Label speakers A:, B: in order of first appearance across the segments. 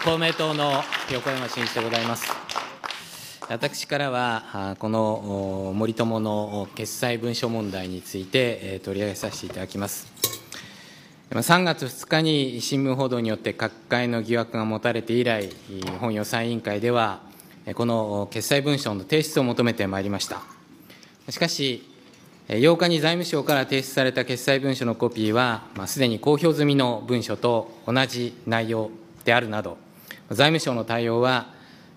A: 公明党の横山真一でございます。私からは、この森友の決裁文書問題について取り上げさせていただきます。3月2日に新聞報道によって各界の疑惑が持たれて以来、本予算委員会では、この決裁文書の提出を求めてまいりました。しかし、8日に財務省から提出された決裁文書のコピーは、すでに公表済みの文書と同じ内容であるなど、財務省の対応は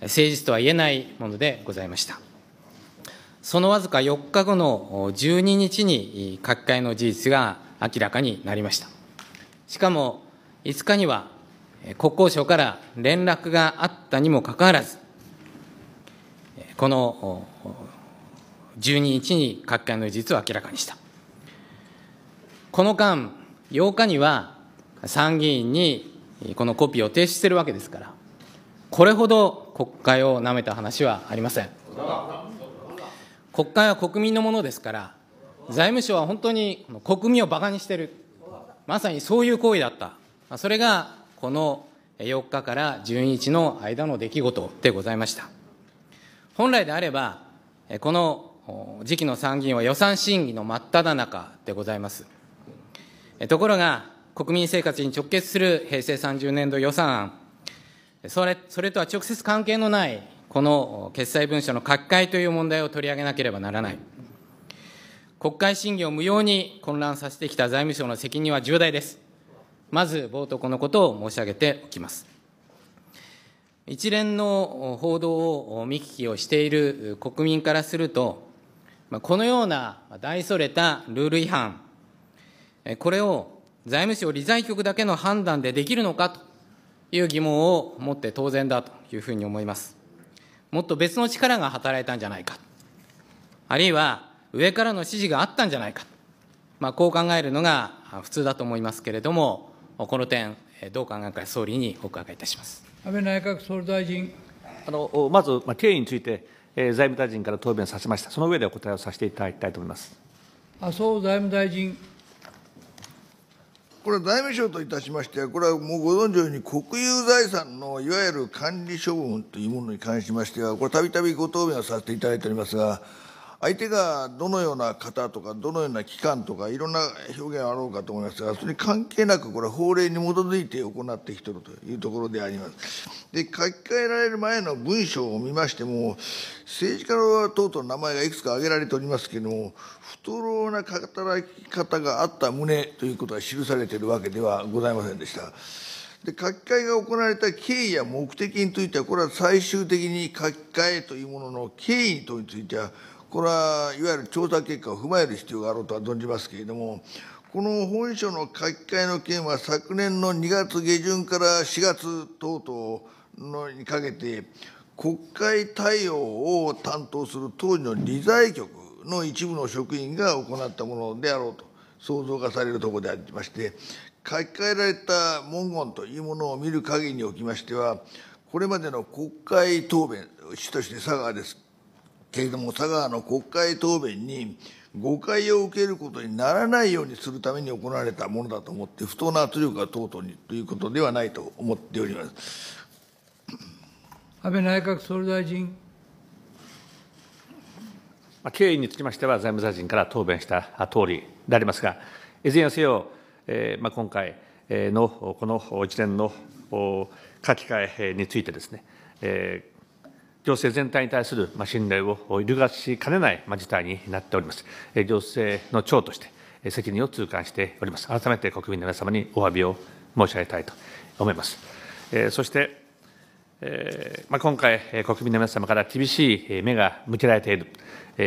A: 誠実とは言えないものでございました。そのわずか4日後の12日に書き換えの事実が明らかになりました。しかも5日には国交省から連絡があったにもかかわらず、この12日に書きの事実を明らかにした。この間、8日には参議院にこのコピーを停止しているわけですから、これほど国会をなめた話はありません。国会は国民のものですから、財務省は本当に国民をバカにしている、まさにそういう行為だった、それがこの4日から12日の間の出来事でございました。本来であれば、この時期の参議院は予算審議の真っ只中でございます。ところが、国民生活に直結する平成30年度予算案、それそれとは直接関係のないこの決裁文書の書き換えという問題を取り上げなければならない。国会審議を無用に混乱させてきた財務省の責任は重大です。まず冒頭このことを申し上げておきます。一連の報道を見聞きをしている国民からすると、このような大それたルール違反、これを財務省理財局だけの判断でできるのかという疑問を持って当然だというふうに思います。もっと別の力が働いたんじゃないか、あるいは上からの指示があったんじゃないか、まあ、こう考えるのが普通だと思いますけれども、この点、どう考えか、総理にお
B: 伺いいたします安倍内閣総理大臣。あのまず、まあ、経緯について、えー、財務大臣から答弁させました、その上でお答えをさせていただきたいと思います
C: 麻生財務大臣。これは財務省といたしましては、これはもうご存知のように、国有財産のいわゆる管理処分というものに関しましては、これ、たびたびご答弁をさせていただいておりますが、相手がどのような方とかどのような機関とかいろんな表現あろうかと思いますがそれに関係なくこれは法令に基づいて行ってきているというところであります。で書き換えられる前の文章を見ましても政治家の等との名前がいくつか挙げられておりますけれども不当労な働き方があった旨ということは記されているわけではございませんでした。で書き換えが行われた経緯や目的についてはこれは最終的に書き換えというものの経緯についてはこれはいわゆる調査結果を踏まえる必要があろうとは存じますけれども、この本書の書き換えの件は昨年の2月下旬から4月等々のにかけて、国会対応を担当する当時の理財局の一部の職員が行ったものであろうと想像がされるところでありまして、書き換えられた文言というものを見る限りにおきましては、これまでの国会答弁、主として佐川ですけれども佐川の国会答弁に誤解を受けることにならないようにするために行われたものだと思って不当な圧力が等々にということではないと思っております
D: 安倍内閣総理大臣
B: 経緯につきましては財務大臣から答弁した通りでありますがいずれにせよ、えーまあ、今回のこの一連の書き換えについてですね、えー行政全体に対する信頼を揺るがしかねない事態になっております。行政の長として責任を痛感しております。改めて国民の皆様にお詫びを申し上げたいと思います。そして、まあ、今回、国民の皆様から厳しい目が向けられてい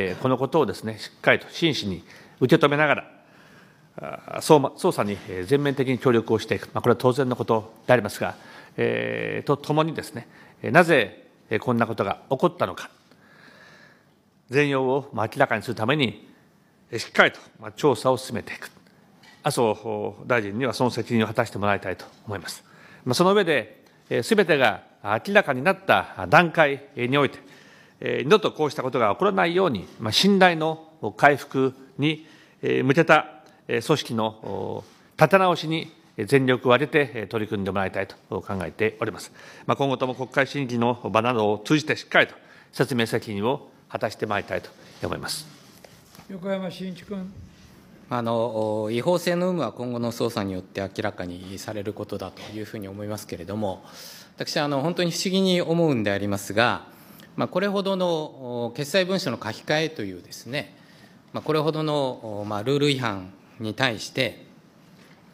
B: る、このことをですね、しっかりと真摯に受け止めながら、捜査に全面的に協力をしていく、これは当然のことでありますが、とともにですね、なぜこんなことが起こったのか全容を明らかにするためにしっかりと調査を進めていく麻生大臣にはその責任を果たしてもらいたいと思いますその上ですべてが明らかになった段階において二度とこうしたことが起こらないように信頼の回復に向けた組織の立て直しに全力を挙げて取り組んでもらいたいと考えております。まあ、今後とも国会審議の場などを通じてしっかりと説明責任を果たしてまいりたいと思います。
D: 横山真一君。
B: あの
A: 違法性の有無は今後の捜査によって明らかにされることだというふうに思いますけれども、私はあの本当に不思議に思うんでありますが、まあ、これほどの決裁文書の書き換えというですね、まあ、これほどの、まあ、ルール違反に対して、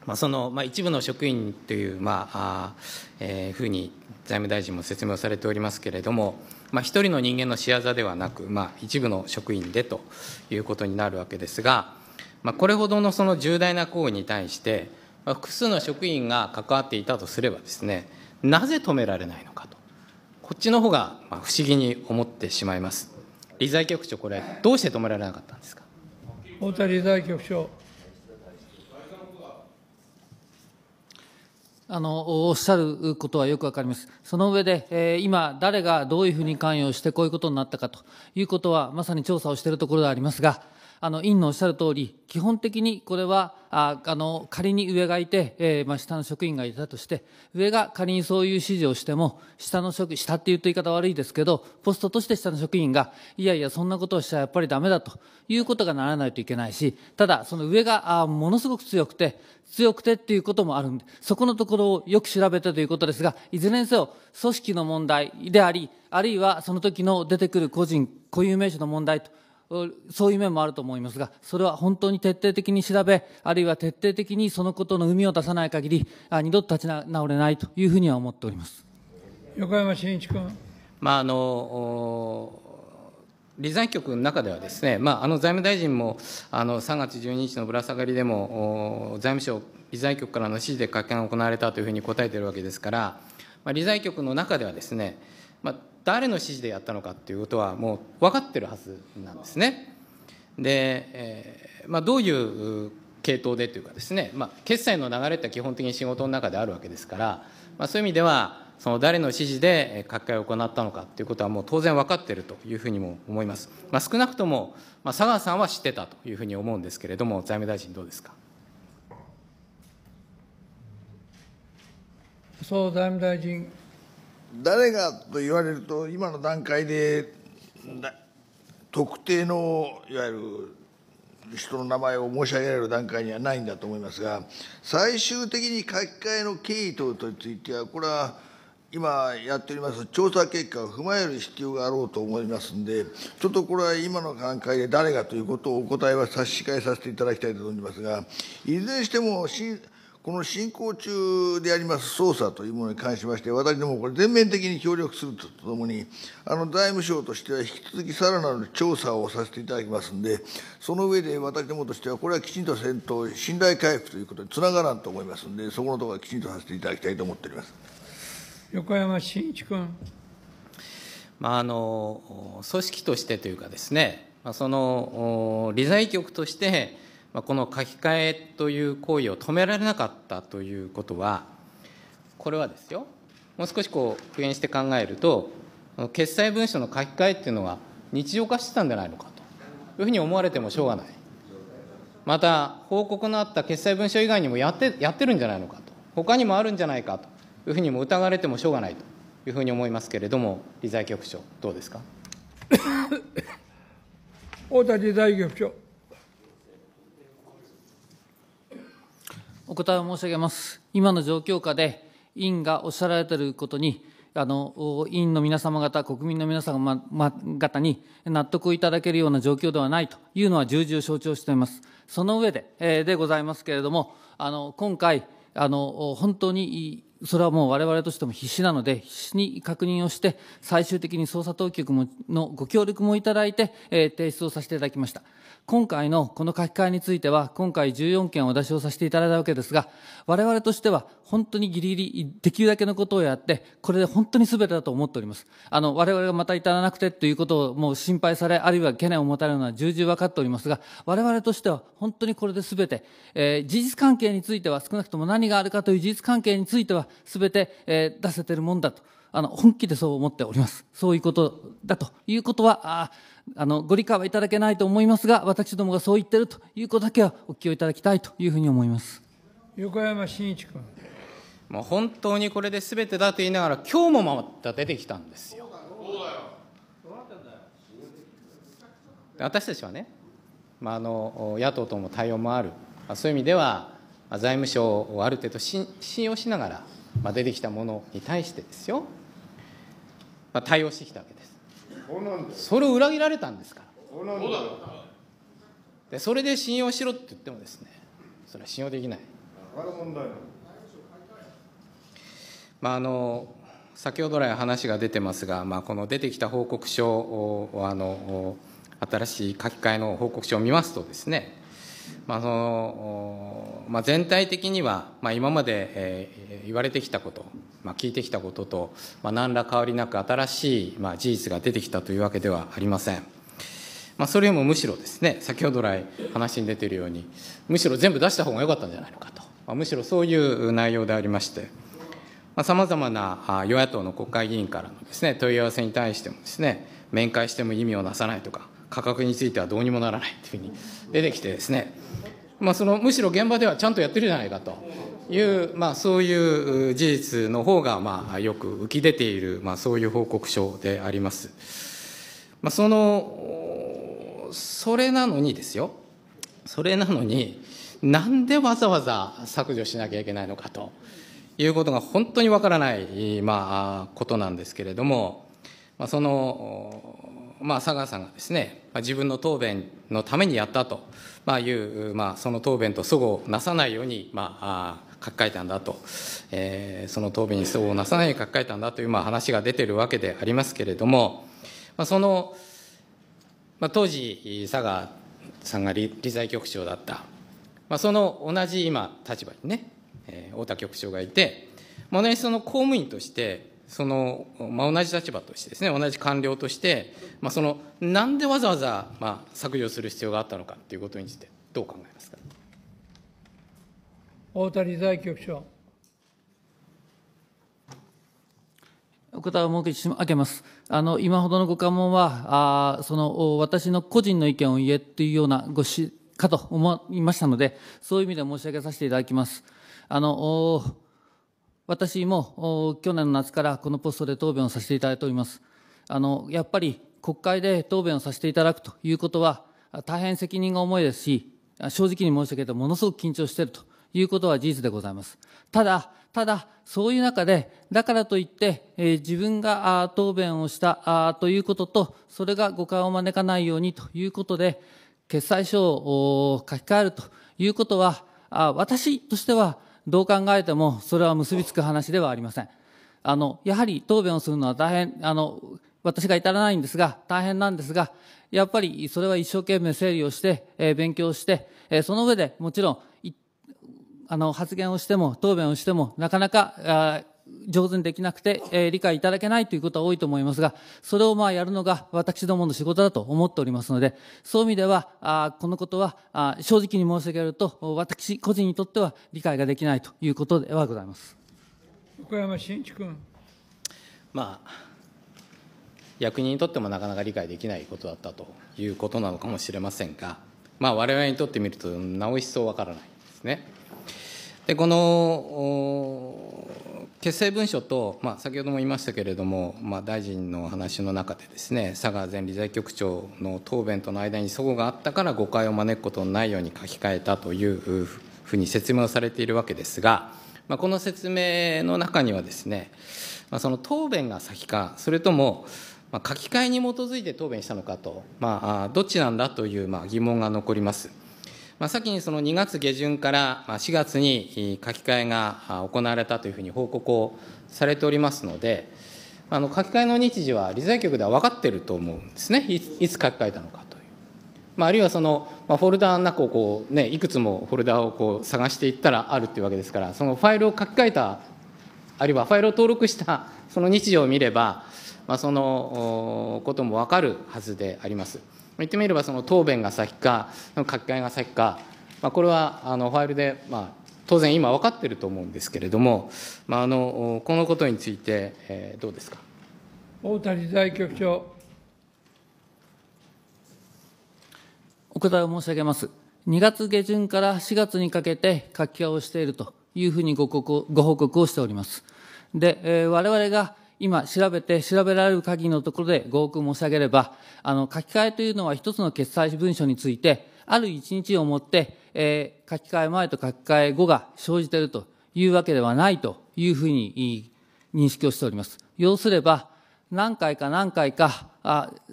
A: まあ、その、まあ、一部の職員という、まあえー、ふうに財務大臣も説明をされておりますけれども、まあ、一人の人間の仕業ではなく、まあ、一部の職員でということになるわけですが、まあ、これほどのその重大な行為に対して、まあ、複数の職員が関わっていたとすればですねなぜ止められないのかとこっちの方が不思議に思ってしまいます理財局長これどうして止められなかったんですか
D: 大田理財局長
E: あのおっしゃることはよくわかります、その上で、えー、今、誰がどういうふうに関与して、こういうことになったかということは、まさに調査をしているところでありますが、あの、委員のおっしゃる通り、基本的にこれは、ああの、仮に上がいて、えー、まあ、下の職員がいたとして、上が仮にそういう指示をしても、下の職下っていうと言い方悪いですけど、ポストとして下の職員が、いやいや、そんなことをしたらやっぱりダメだということがならないといけないし、ただ、その上が、あものすごく強くて、強くてっていうこともあるんで、そこのところをよく調べてということですが、いずれにせよ、組織の問題であり、あるいはその時の出てくる個人、固有名詞の問題とそういう面もあると思いますが、それは本当に徹底的に調べ、あるいは徹底的にそのことの海を出さない限り、二度と立ち直れないというふうには思って
A: おります。
D: 横山真一君。
A: まああの理財局の中ではですね、まあ、あの財務大臣もあの3月12日のぶら下がりでも財務省理財局からの指示で会見が行われたというふうに答えているわけですから、まあ、理財局の中ではですね、まあ、誰の指示でやったのかっていうことはもう分かってるはずなんですね。で、えーまあ、どういう系統でというかですね、まあ、決済の流れって基本的に仕事の中であるわけですから、まあ、そういう意味ではその誰の指示で各会を行ったのかということはもう当然分かっているというふうにも思います、まあ、少なくとも、まあ、佐川さんは知ってたというふうに思うんですけれども財務大臣どうですか
C: 総財務大臣誰がと言われると今の段階で特定のいわゆる人の名前を申し上げられる段階にはないんだと思いますが最終的に書き換えの経緯等についてはこれは今やっております調査結果を踏まえる必要があろうと思いますんで、ちょっとこれは今の段階で誰がということをお答えは差し控えさせていただきたいと存じますが、いずれにしても、この進行中であります捜査というものに関しまして、私どもこれ全面的に協力するとともに、あの財務省としては引き続きさらなる調査をさせていただきますんで、その上で私どもとしては、これはきちんと戦闘、信頼回復ということにつながらんと思いますんで、そこのところはきちんとさせていただきたいと思っております
D: 横山真一君。
C: まあ、あの組織として
A: というかですね、その理財局として、この書き換えという行為を止められなかったということはこれはですよもう少しこう復元して考えると決裁文書の書き換えっていうのは日常化してたんじゃないのかというふうに思われてもしょうがないまた報告のあった決裁文書以外にもやってやってるんじゃないのかと他にもあるんじゃないかというふうにも疑われてもしょうがないというふうに思いますけれども理財局長どうですか
D: 大田理財局長
E: お答えを申し上げます。今の状況下で、委員がおっしゃられていることに、あの、委員の皆様方、国民の皆様方に納得いただけるような状況ではないというのは重々承知をしております。その上で、えー、でございますけれども、あの、今回、あの、本当に、それはもう我々としても必死なので、必死に確認をして、最終的に捜査当局ものご協力もいただいて、えー、提出をさせていただきました。今回のこの書き換えについては、今回14件お出しをさせていただいたわけですが、我々としては本当にギリギリできるだけのことをやって、これで本当に全てだと思っております。あの、我々がまた至らなくてということをもう心配され、あるいは懸念を持たれるのは重々分かっておりますが、我々としては本当にこれで全て、えー、事実関係については少なくとも何があるかという事実関係については全て、えー、出せてるもんだと。あの、本気でそう思っております。そういうことだということは、ああの、ご理解はいただけないと思いますが、私どもがそう言ってるということだけはお聞きをいただきたいとい
A: うふうに思います。
D: 横山真一君。
A: もう本当にこれで全てだと言いながら、今日もまた出てきたんですよ。私たちはね、まあ、あの野党とも対応もある、そういう意味では、財務省をある程度信用しながら、まあ、出てきたものに対してですよ、まあ、対応してきたわけですそれを裏切られたんですか
C: ら
A: でそれで信用しろって言ってもですねそれは信用できないまああの先ほど来話が出てますが、まあ、この出てきた報告書をあの新しい書き換えの報告書を見ますとですね、まあそのまあ、全体的には、まあ、今まで、えー、言われてきたことまあ、聞いてきたことと、まあ、何ら変わりなく新しい、まあ、事実が出てきたというわけではありません。まあ、それよりもむしろですね先ほど来話に出ているようにむしろ全部出した方が良かったんじゃないのかと、まあ、むしろそういう内容でありましてさまざ、まあ、な与野党の国会議員からのですね問い合わせに対してもですね面会しても意味をなさないとか価格についてはどうにもならないというふうに出てきてですね、まあ、そのむしろ現場ではちゃんとやってるじゃないかという、まあ、そういう事実の方が、まあ、よく浮き出ている、まあ、そういう報告書であります。まあ、そのそれなのにですよそれなのになんでわざわざ削除しなきゃいけないのかということが本当にわからない、まあ、ことなんですけれども、まあ、その、まあ、佐川さんがですね、自分の答弁のためにやったと、まあ、いう、まあ、その答弁とそごをなさないように、まあ、書き換えたんだと、えー、その答弁にそうなさないように書き換えたんだというまあ話が出てるわけでありますけれども、まあ、その、まあ、当時佐賀さんが理財局長だった、まあ、その同じ今立場にね、えー、太田局長がいて、まあ、同じその公務員としてその、まあ、同じ立場としてですね同じ官僚として、まあ、そのなんでわざわざ、まあ、削除する必要があったのかということについてどう考えますか
D: 大谷財局長。
E: お答えを設けし上げます。あの、今ほどのご関門は、あその、私の個人の意見を言えというようなごし、かと思いましたので、そういう意味で申し上げさせていただきます。あの、お私もお去年の夏からこのポストで答弁をさせていただいております。あの、やっぱり国会で答弁をさせていただくということは、大変責任が重いですし、正直に申し上げてものすごく緊張していると。いうことは事実でございます。ただ、ただ、そういう中で、だからといって、えー、自分が答弁をしたということと、それが誤解を招かないようにということで、決裁書を書き換えるということは、あ私としてはどう考えてもそれは結びつく話ではありません。あの、やはり答弁をするのは大変、あの、私が至らないんですが、大変なんですが、やっぱりそれは一生懸命整理をして、えー、勉強して、えー、その上でもちろん一あの、発言をしても、答弁をしても、なかなか、上手にできなくて、えー、理解いただけないということは多いと思いますが、それをまあやるのが私どもの仕事だと思っておりますので、そういう意味では、あこのことはあ正直に申し上げると、私個人にとっては理解ができないということではございます。
D: 岡山真一君。
A: まあ、役人にとってもなかなか理解できないことだったということなのかもしれませんが、まあ、我々にとってみると、なお一層わからないですね。でこの決成文書と、まあ、先ほども言いましたけれども、まあ、大臣の話の中でですね佐賀前理財局長の答弁との間に齟齬があったから誤解を招くことのないように書き換えたというふうに説明をされているわけですが、まあ、この説明の中にはですね、まあ、その答弁が先かそれとも書き換えに基づいて答弁したのかと、まあ、どっちなんだという疑問が残ります。まあ、先にその2月下旬から4月に書き換えが行われたというふうに報告をされておりますので、あの書き換えの日時は理財局では分かっていると思うんですね、いつ書き換えたのかという。まあ、あるいはその、まあ、フォルダーの中をこう、ね、いくつもフォルダーをこう探していったらあるというわけですから、そのファイルを書き換えた、あるいはファイルを登録したその日時を見れば、まあ、そのことも分かるはずであります。言ってみればその答弁が先か書き換えが先か、まあ、これはあのファイルで、まあ、当然今分かっていると思うんですけれども、まあ、あのこのことについて、えー、どうですか
D: 大谷財局長
E: お答えを申し上げます2月下旬から4月にかけて書き換えをしているというふうにごご報告をしておりますで、えー、我々が今調べて、調べられる限りのところで合区申し上げれば、あの、書き換えというのは一つの決裁文書について、ある一日をもって、えー、書き換え前と書き換え後が生じているというわけではないというふうに認識をしております。要すれば、何回か何回か、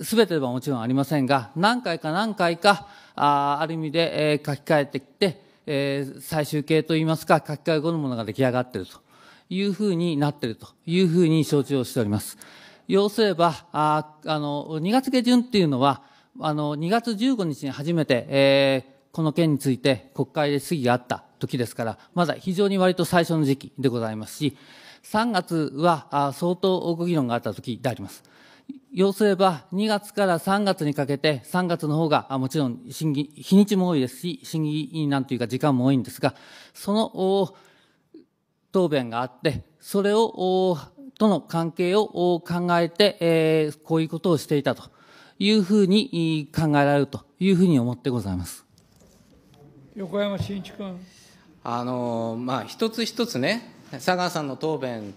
E: すべてではもちろんありませんが、何回か何回か、あある意味で、えー、書き換えてきて、えー、最終形といいますか、書き換え後のものが出来上がっていると。いうふうになっているというふうに承知をしております。要すれば、ああの、2月下旬っていうのは、あの、2月15日に初めて、えー、この件について国会で質疑があった時ですから、まだ非常に割と最初の時期でございますし、3月は相当ご議論があった時であります。要すれば、2月から3月にかけて、3月の方が、もちろん、審議、日にちも多いですし、審議なんというか時間も多いんですが、その、答弁があって、それを、との関係を考えて、えこういうことをしていたというふうに考えられるというふうに思ってございます。
D: 横山真一君。
A: あのまあ、一つ一つね、佐川さんの答弁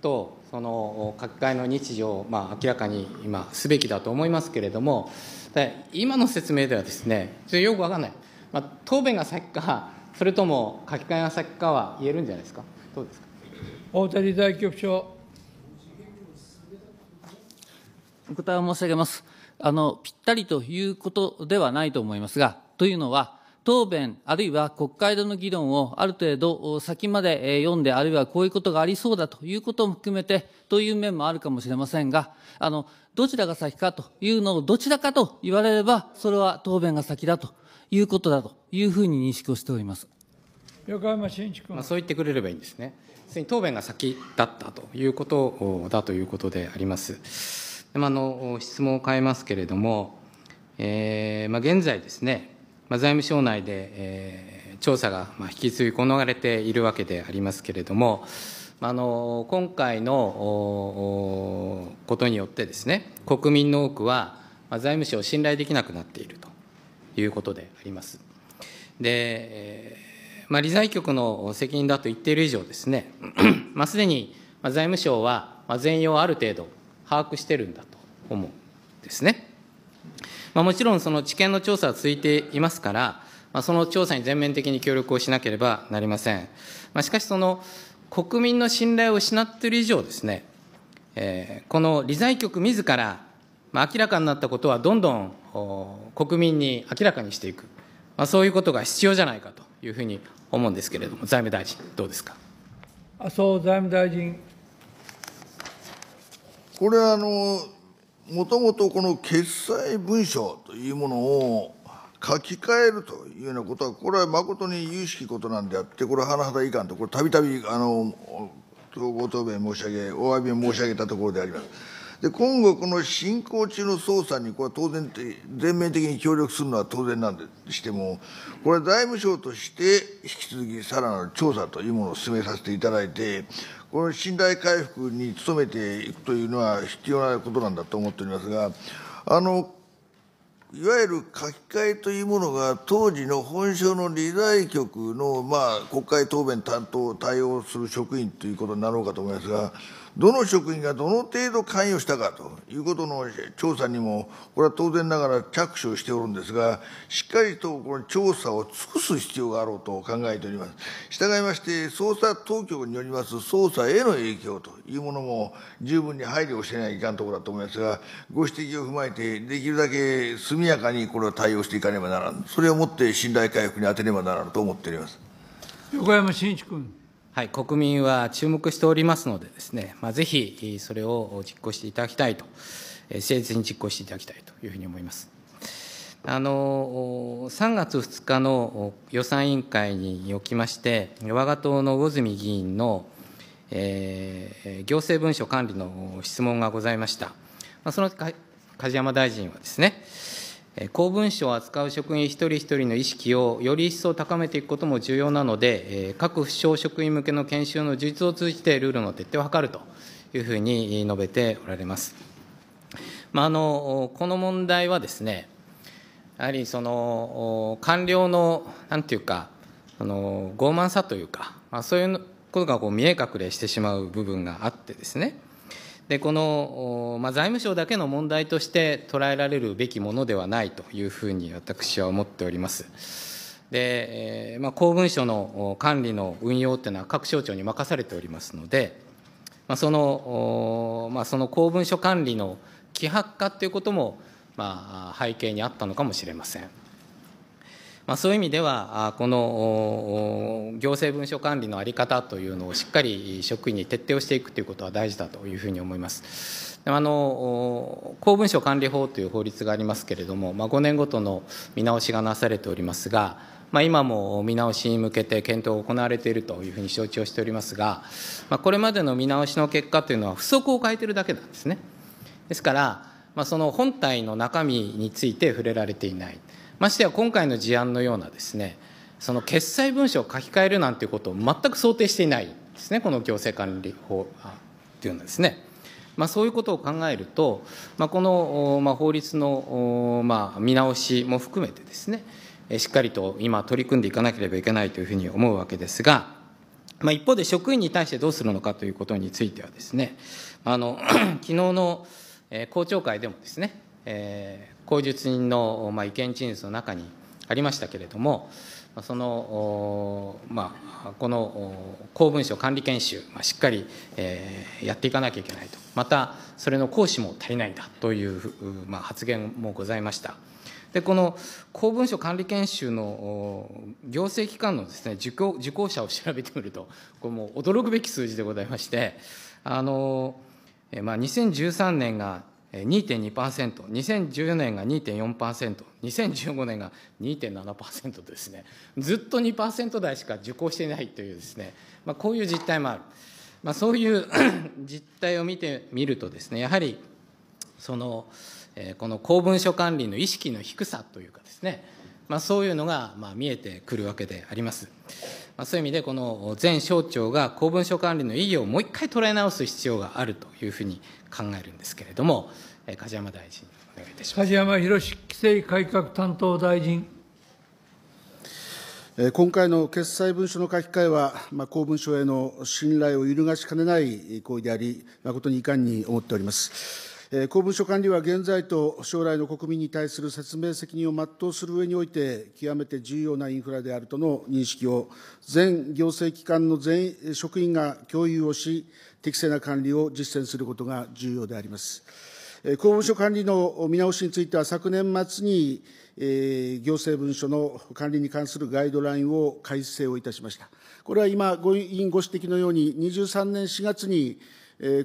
A: と、その書き換えの日常を、まあ、明らかに今、すべきだと思いますけれども、今の説明ではですね、ちょっとよく分かんない、まあ、答弁が先か、それとも書き換えが先かは言えるんじゃないですか。どうですか大谷大局長。
E: お答えを申し上げます。あの、ぴったりということではないと思いますが、というのは、答弁、あるいは国会での議論をある程度先まで読んで、あるいはこういうことがありそうだということも含めて、という面もあるかもしれませんが、あの、どちらが先かというのをどちらかと言われれば、それは答弁が先だということだというふうに認識をしております。
A: 横山真一君、まあ、そう言ってくれればいいんですね、すでに答弁が先だったということだということであります。でまあ、の質問を変えますけれども、えーまあ、現在ですね、まあ、財務省内で、えー、調査が、まあ、引き継ぎ行われているわけでありますけれども、あの今回のことによってですね、国民の多くは、まあ、財務省を信頼できなくなっているということであります。で、えーまあ、理財局の責任だと言っている以上ですね、まあ、すでに財務省は全容をある程度把握してるんだと思うんですね。まあ、もちろんその知見の調査は続いていますから、まあ、その調査に全面的に協力をしなければなりません。まあ、しかしその国民の信頼を失っている以上ですね、えー、この理財局自ら、まあ、明らかになったことはどんどん国民に明らかにしていく、まあ、そういうことが必要じゃないかというふうに思うんですけれども、財務大臣、どうですか。
C: 麻生財務大臣。これはあの、もともとこの決裁文書というものを書き換えるというようなことは、これは誠に有識ことなんであって、これは甚だいかんと、これ、たびたびご答弁申し上げ、お詫び申し上げたところであります。で今後、この進行中の捜査に、これは当然、全面的に協力するのは当然なんでしても、これは財務省として引き続きさらなる調査というものを進めさせていただいて、この信頼回復に努めていくというのは必要なことなんだと思っておりますが、あのいわゆる書き換えというものが、当時の本省の理財局の、まあ、国会答弁担当、対応する職員ということになろうかと思いますが、どの職員がどの程度関与したかということの調査にも、これは当然ながら着手しておるんですが、しっかりとこの調査を尽くす必要があろうと考えております。従いまして、捜査当局によります捜査への影響というものも十分に配慮をしてないいかんところだと思いますが、ご指摘を踏まえて、できるだけ速やかにこれは対応していかねばならん。それをもって信頼回復に当てねばならんと思っております。
D: 横山真一君。
A: はい、国民は注目しておりますのでです、ね、まあ、ぜひそれを実行していただきたいと、誠実に実行していただきたいというふうに思います。あの3月2日の予算委員会におきまして、我が党の魚住議員の、えー、行政文書管理の質問がございました。まあ、その梶山大臣はですね、公文書を扱う職員一人一人の意識をより一層高めていくことも重要なので、各府省職員向けの研修の充実を通じて、ルールの徹底を図るというふうに述べておられます。まあ、あのこの問題はですね、やはりその官僚のなんていうか、あの傲慢さというか、まあ、そういうことがこう見え隠れしてしまう部分があってですね。でこの、まあ、財務省だけの問題として捉えられるべきものではないというふうに私は思っております。で、まあ、公文書の管理の運用というのは各省庁に任されておりますので、まあ、その、まあ、その公文書管理の希薄化ということも、まあ、背景にあったのかもしれません。まあ、そういう意味ではこの行政文書管理の在り方というのをしっかり職員に徹底をしていくということは大事だというふうに思います。あの公文書管理法という法律がありますけれども、まあ、5年ごとの見直しがなされておりますが、まあ、今も見直しに向けて検討が行われているというふうに承知をしておりますが、まあ、これまでの見直しの結果というのは、不足を変えているだけなんですね。ですから、まあ、その本体の中身について触れられていない。ましてや今回の事案のようなですねその決裁文書を書き換えるなんていうことを全く想定していないですねこの行政管理法
D: っ
A: ていうのですね。まあ、そういうことを考えると、まあ、この、まあ、法律の、まあ、見直しも含めてですね、しっかりと今、取り組んでいかなければいけないというふうに思うわけですが、まあ、一方で職員に対してどうするのかということについてはですね、あの 昨日の、え聴会でもですね、えー口述人の、まあ、意見陳述の中にありましたけれども、その、まあ、この公文書管理研修、まあ、しっかり、えやっていかなきゃいけないと、またそれの講師も足りないんだという、まあ、発言もございました。でこの公文書管理研修の行政機関のです、ね、受講受講者を調べてみると、これも驚くべき数字でございまして、あのまあ、2013年が2.2%、2014年が2.4%、2015年が2.7%ですね、ずっと2%台しか受講していないというですね、まあ、こういう実態もある、まあ、そういう 実態を見てみるとですね、やはりその、えー、この公文書管理の意識の低さというかですね、まあ、そういうのがまあ見えてくるわけであります。まあ、そういう意味で、この全省庁が公文書管理の意義をもう一回捉え直す必要があるというふうに考えるんですけれども、梶山大臣、お
D: 願いいたします。梶山宏規制改革担当大臣。
F: 今回の決裁文書の書き換えは、まあ、公文書への信頼を揺るがしかねない行為であり、誠に遺憾に思っております。公文書管理は現在と将来の国民に対する説明責任を全うする上において、極めて重要なインフラであるとの認識を、全行政機関の全職員が共有をし、適正な管理を実践することが重要であります。公文書管理の見直しについては、昨年末に、行政文書の管理に関するガイドラインを改正をいたしました。これは今、ご委員ご指摘のように、23年4月に、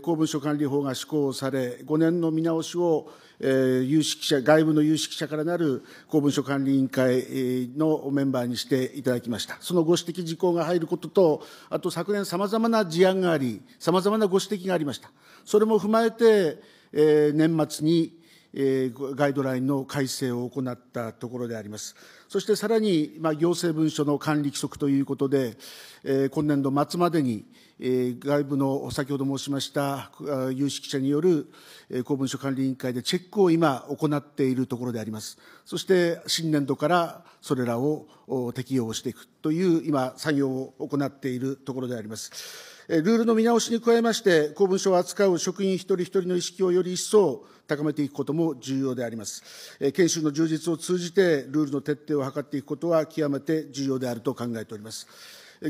F: 公文書管理法が施行され、5年の見直しを有識者、外部の有識者からなる公文書管理委員会のメンバーにしていただきました。そのご指摘事項が入ることと、あと昨年様々な事案があり、様々なご指摘がありました。それも踏まえて、年末にガイドラインの改正を行ったところであります。そしてさらに、まあ、行政文書の管理規則ということで、今年度末までに、外部の先ほど申しました有識者による公文書管理委員会でチェックを今行っているところであります。そして新年度からそれらを適用していくという今作業を行っているところであります。ルールの見直しに加えまして、公文書を扱う職員一人一人の意識をより一層高めていくことも重要であります。研修の充実を通じて、ルールの徹底を図っていくことは極めて重要であると考えております。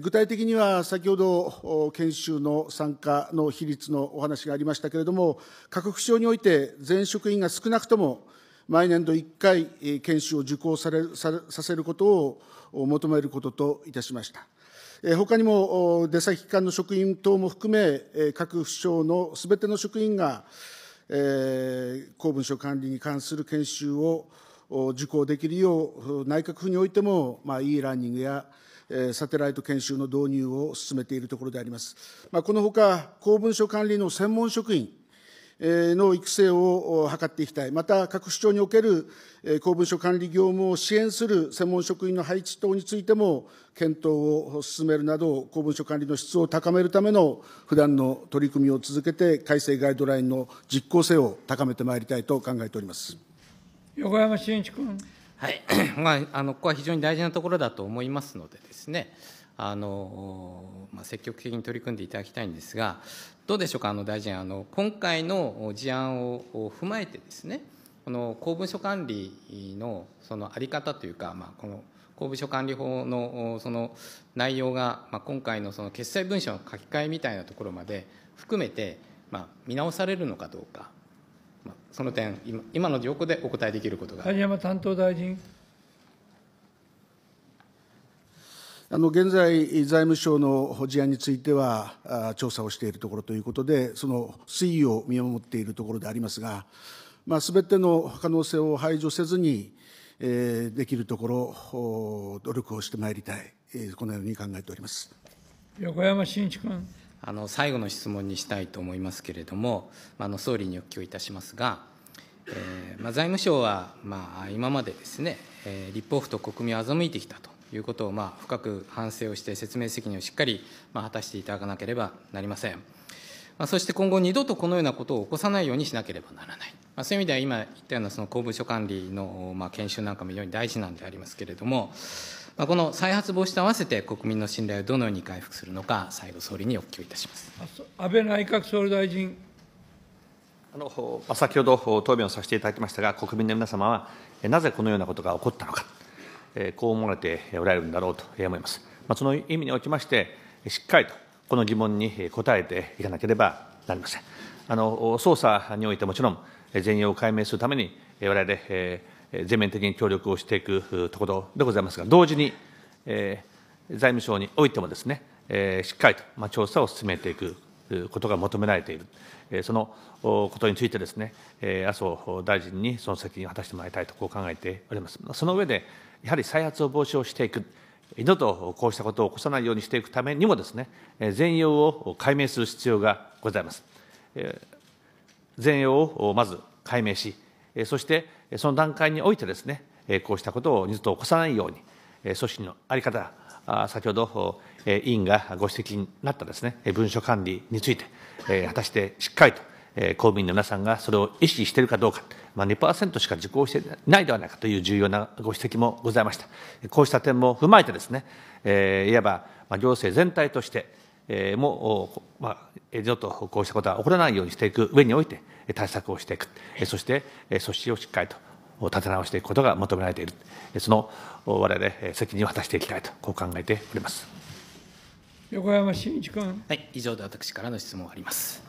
F: 具体的には、先ほど研修の参加の比率のお話がありましたけれども、各府省において、全職員が少なくとも毎年度1回研修を受講されさせることを求めることといたしました。ほかにも出先機関の職員等も含め、各府省のすべての職員が、公文書管理に関する研修を受講できるよう、内閣府においても、e ラーニングやサテライト研修の導入を進めているところであります。このほか、公文書管理の専門職員、の育成を図っていきたい。また、各市町における公文書管理業務を支援する専門職員の配置等についても、検討を進めるなど、公文書管理の質を高めるための普段の取り組みを続けて、改正ガイドラインの実効性を高めてまいりたいと考えております。
D: 横山真一君。
A: はい、まあ、あの、ここは非常に大事なところだと思いますのでですね。あの、まあ、積極的に取り組んでいただきたいんですが、どうでしょうか、あの大臣あの、今回の事案を踏まえてですね、この公文書管理のその在り方というか、まあ、この公文書管理法のその内容が、まあ、今回のその決裁文書の書き換えみたいなところまで含めて、まあ、見直されるのかどうか、まあ、その点今、の状況でお答えできることが。
D: 山担当大臣
F: あの現在、財務省の事案については、調査をしているところということで、その推移を見守っているところでありますが、す、べ、ての可能性を排除せずに、えできるところ、努力をしてまいりたい、えこのように考えております
D: 横山真一君。
A: あの最後の質問にしたいと思いますけれども、あの総理にお聞きをいたしますが、えーまあ、財務省は、まあ、今までですね、えー、立法府と国民を欺いてきたと。いうことを、まあ、深く反省をして、説明責任をしっかり、まあ、果たしていただかなければなりません。まあ、そして今後、二度とこのようなことを起こさないようにしなければならない。まあ、そういう意味では、今言ったようなその公文書管理の、まあ、研修なんかも非常に大事なんでありますけれども、まあ、この再発防止と合わせて国民の信頼
B: をどのように回復するのか、最後、総理にお聞きをいたします
D: 安倍内閣総理大臣。あの
B: 先ほど答弁をさせていただきましたが、国民の皆様はなぜこのようなことが起こったのか。こう思われておられるんだろうと思います。まあ、その意味におきまして、しっかりとこの疑問に答えていかなければなりません。あの捜査においてもちろん、全容を解明するために、われわれ全面的に協力をしていくところでございますが、同時に、え財務省においてもですね、えしっかりと、まあ、調査を進めていくことが求められている、えそのことについてですね、え麻生大臣にその責任を果たしてもらいたいとこう考えております。その上で、やはり再発を防止をしていく、二度とこうしたことを起こさないようにしていくためにもですね、全容を解明する必要がございます。全容をまず解明し、そしてその段階においてですね、こうしたことを二度と起こさないように、組織の在り方、先ほど委員がご指摘になったですね、文書管理について、果たしてしっかりとえ公務員の皆さんがそれを意識しているかどうか、まあ、2%しか受講していないではないかという重要なご指摘もございました。こうした点も踏まえてですね、えいわば、まあ、行政全体として、えー、もう、まあ、二度とこうしたことは起こらないようにしていく上において、対策をしていく、そして、組織をしっかりと立て直していくことが求められている、その我々、責任を果たしていきたいと、こう考えております。
D: 横山真一君。
A: はい、以上で私からの質問があります。